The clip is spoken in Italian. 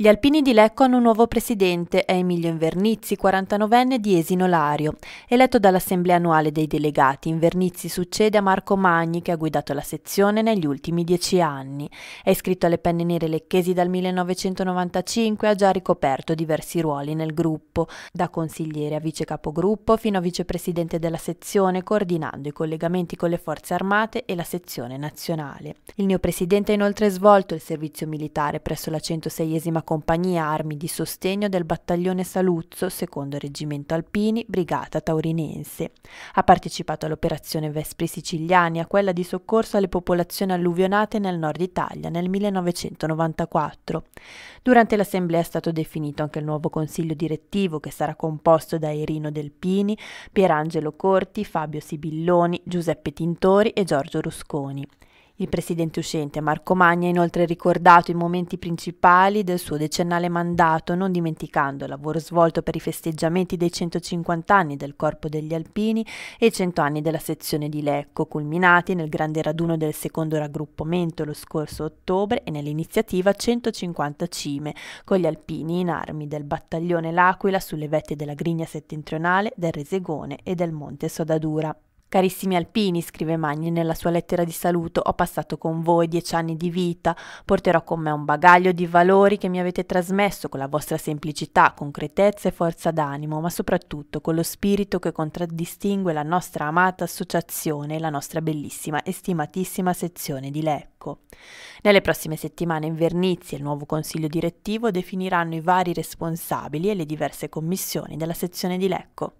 Gli alpini di Lecco hanno un nuovo presidente, è Emilio Invernizzi, 49enne di Esino Lario. Eletto dall'assemblea annuale dei delegati, Invernizzi succede a Marco Magni che ha guidato la sezione negli ultimi dieci anni. È iscritto alle penne nere lecchesi dal 1995 e ha già ricoperto diversi ruoli nel gruppo, da consigliere a vice capogruppo fino a vicepresidente della sezione, coordinando i collegamenti con le forze armate e la sezione nazionale. Il neopresidente ha inoltre svolto il servizio militare presso la 106esima compagnia armi di sostegno del battaglione Saluzzo, secondo reggimento alpini, brigata taurinense. Ha partecipato all'operazione Vespri Siciliani, a quella di soccorso alle popolazioni alluvionate nel nord Italia nel 1994. Durante l'assemblea è stato definito anche il nuovo consiglio direttivo che sarà composto da Irino Delpini, Pierangelo Corti, Fabio Sibilloni, Giuseppe Tintori e Giorgio Rusconi. Il presidente uscente Marco Magna ha inoltre ricordato i momenti principali del suo decennale mandato, non dimenticando il lavoro svolto per i festeggiamenti dei 150 anni del Corpo degli Alpini e i 100 anni della sezione di Lecco, culminati nel grande raduno del secondo raggruppamento lo scorso ottobre e nell'iniziativa 150 cime con gli alpini in armi del battaglione L'Aquila sulle vette della Grigna settentrionale, del Resegone e del Monte Sodadura. Carissimi alpini, scrive Magni nella sua lettera di saluto, ho passato con voi dieci anni di vita, porterò con me un bagaglio di valori che mi avete trasmesso con la vostra semplicità, concretezza e forza d'animo, ma soprattutto con lo spirito che contraddistingue la nostra amata associazione e la nostra bellissima e stimatissima sezione di Lecco. Nelle prossime settimane in e il nuovo consiglio direttivo definiranno i vari responsabili e le diverse commissioni della sezione di Lecco.